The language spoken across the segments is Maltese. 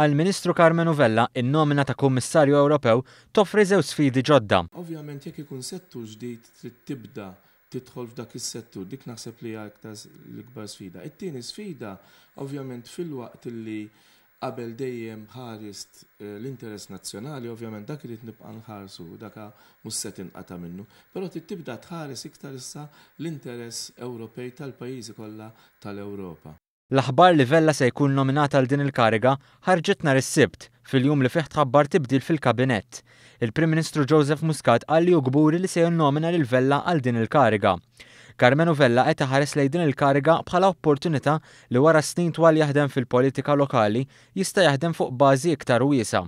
għal ministru Carmen Uvella in-nomina ta' Kummissarju Ewropew toffri żew sfidi ġodda. Ovvjament jekk ikun settur ġdid trid tibda tidħol f'dak is-settur, dik naħseb li hija aktar l-ikbar sfida. It-tieni sfida ovvjament fil-waqt li qabel dejjem ħarist eh, l-interess nazzjonali, ovvjament dak irid nibqa' nħarsu, dak mhux se tinqata' minnu, però tibda tħares iktar issa l-interess Ewropej tal-pajjiżi kollha tal-Ewropa. L-aħbar li Vella se jkun nominata għal din il-kariga ħarġet nar is-sibt fil-jum li fih tħabbar tibdil fil-kabinett. Il-Prim Ministru Joseph Muscat qal li gburi li se jinnomina lil Vella għal din il-kariga. Carmenu Vella qed ħares lejn din il-kariga bħala opportunità li wara snin twal jaħdem fil-politika lokali jista' jaħdem fuq bażi iktar wiesa'.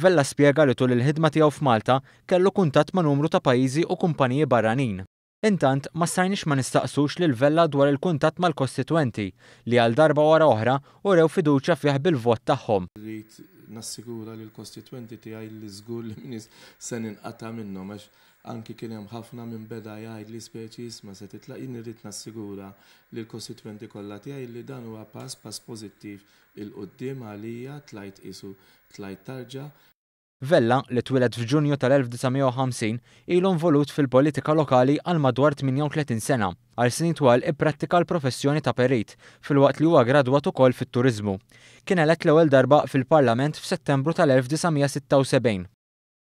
Vella spjega li tul il-ħidma tiegħu f'Malta kellu kuntatt ma' numru ta' pajjiżi u kumpaniji barranin. Intant, ma stajniex ma nistaqsux lil Vella dwar il-kuntat mal-kostituenti li għal darba wara oħra u rew fiduċa f'jaħ bil-vot tagħhom. Rrit nassigura li l-kostituenti tiegħi li żgur li minis se ninqata' minnhom għax anki kien hemm ħafna minn beda għaj li speċis ma se titlaq jien nassigura li l-kostituenti kollha tiegħi li dan huwa pass pass pożittiv il qoddim għalija tlajt isu tlajt tarġa Vella li twilet f'Ġunju tal-1950 ilu involut fil-politika lokali għal madwar 38 sena, għal snin twal ipprattika l-professjoni ta' perit fil-waqt li huwa gradwat ukoll fit-turizmu. Kien elett l-ewwel darba fil-Parlament f'Settembru tal-1976